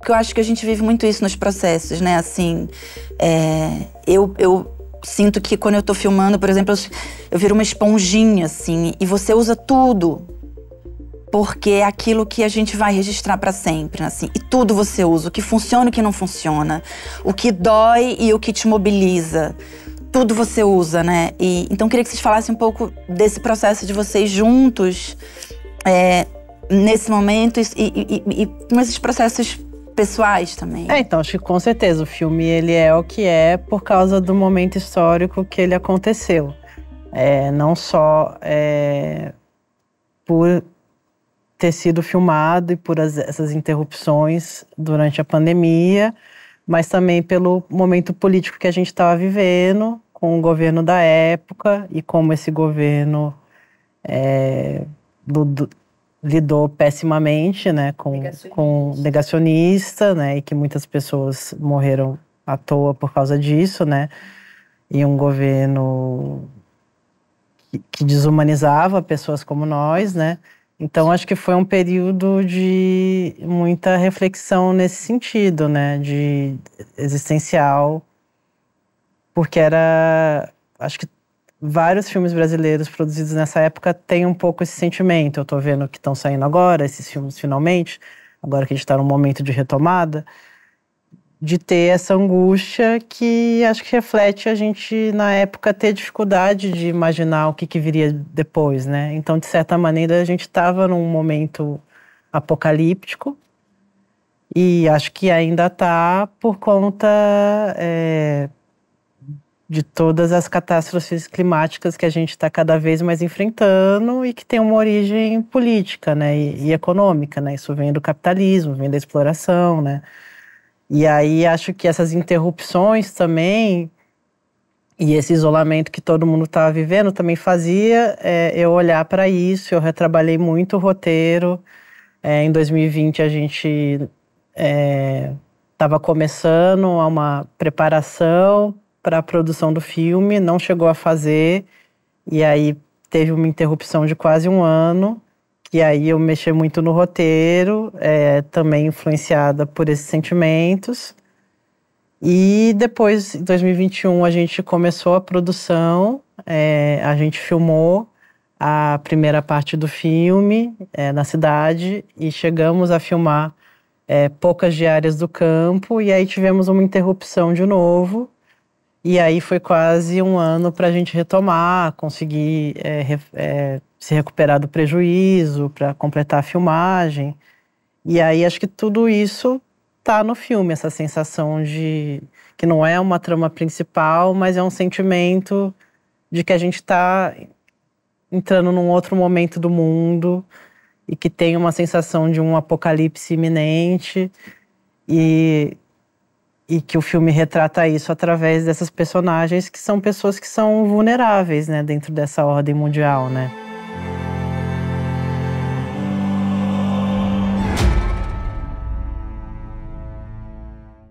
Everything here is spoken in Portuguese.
Porque eu acho que a gente vive muito isso nos processos, né? Assim, é, eu, eu sinto que quando eu tô filmando, por exemplo, eu, eu viro uma esponjinha, assim, e você usa tudo. Porque é aquilo que a gente vai registrar para sempre, né? assim. E tudo você usa, o que funciona e o que não funciona, o que dói e o que te mobiliza. Tudo você usa, né? E, então queria que vocês falassem um pouco desse processo de vocês juntos é, nesse momento e, e, e, e processos pessoais também. É, então, acho que com certeza o filme ele é o que é por causa do momento histórico que ele aconteceu. É, não só é, por ter sido filmado e por as, essas interrupções durante a pandemia, mas também pelo momento político que a gente estava vivendo, com o governo da época e como esse governo é, do, do, lidou pessimamente, né, com negacionista. com negacionista, né, e que muitas pessoas morreram à toa por causa disso, né, e um governo que, que desumanizava pessoas como nós, né. Então acho que foi um período de muita reflexão nesse sentido, né, de existencial, porque era, acho que vários filmes brasileiros produzidos nessa época têm um pouco esse sentimento. Eu estou vendo que estão saindo agora, esses filmes finalmente, agora que a gente está num momento de retomada, de ter essa angústia que acho que reflete a gente, na época, ter dificuldade de imaginar o que, que viria depois, né? Então, de certa maneira, a gente estava num momento apocalíptico e acho que ainda está por conta. É, de todas as catástrofes climáticas que a gente está cada vez mais enfrentando e que tem uma origem política né, e, e, econômica. Né? Isso vem do capitalismo, vem da exploração. Né? E aí acho que essas interrupções também e esse isolamento que todo mundo estava tá vivendo também fazia é, eu olhar para isso. Eu retrabalhei muito o roteiro. É, em 2020 a gente estava é, começando uma preparação para a produção do filme, não chegou a fazer, e aí teve uma interrupção de quase um ano, e aí eu mexi muito no roteiro, é, também influenciada por esses sentimentos. E depois, em 2021, a gente começou a produção, é, a gente filmou a primeira parte do filme é, na cidade e chegamos a filmar é, poucas diárias do campo, e aí tivemos uma interrupção de novo. E aí foi quase um ano para a gente retomar, conseguir é, é, se recuperar do prejuízo, para completar a filmagem. E aí acho que tudo isso tá no filme, essa sensação de que não é uma trama principal, mas é um sentimento de que a gente está entrando num outro momento do mundo e que tem uma sensação de um apocalipse iminente e e que o filme retrata isso através dessas personagens que são pessoas que são vulneráveis, né, dentro dessa ordem mundial, né?